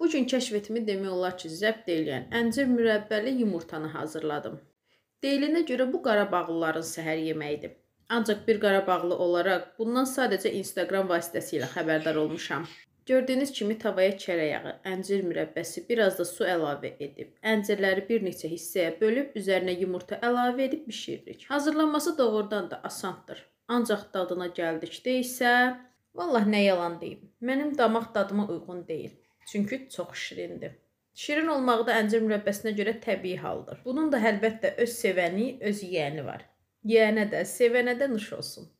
Bu gün kəşfetimi demək olar ki, zəbt eləyən əncir mürəbbəli yumurtanı hazırladım. Deyilinə görə bu Qarabağlıların səhər yeməyidir. Ancaq bir Qarabağlı olaraq bundan sadəcə Instagram vasitəsilə xəbərdar olmuşam. Gördüyünüz kimi tavaya çərə yağı, əncir mürəbbəsi, bir az da su əlavə edib, əncirləri bir neçə hissəyə bölüb, üzərinə yumurta əlavə edib bişiririk. Hazırlanması doğrudan da asandır. Ancaq dadına gəldikdə isə, vallah nə yalan deyim, mənim damaq dadıma uyğun deyil. Çünki çox şirindir. Şirin olmağı da əncir mürəbbəsinə görə təbii haldır. Bunun da əlbəttə öz sevəni, öz yeyəni var. Yeyənə də, sevənə də nuş olsun.